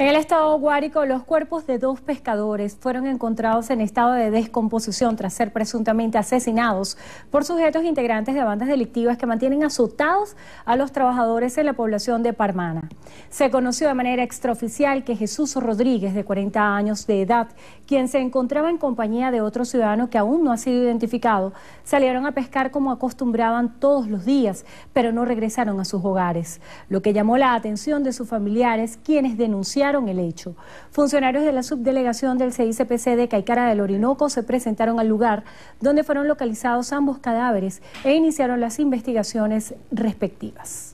En el estado Guárico, los cuerpos de dos pescadores fueron encontrados en estado de descomposición tras ser presuntamente asesinados por sujetos integrantes de bandas delictivas que mantienen azotados a los trabajadores en la población de Parmana. Se conoció de manera extraoficial que Jesús Rodríguez, de 40 años de edad, quien se encontraba en compañía de otro ciudadano que aún no ha sido identificado, salieron a pescar como acostumbraban todos los días, pero no regresaron a sus hogares, lo que llamó la atención de sus familiares, quienes denunciaron el hecho. Funcionarios de la subdelegación del CICPC de Caicara del Orinoco se presentaron al lugar donde fueron localizados ambos cadáveres e iniciaron las investigaciones respectivas.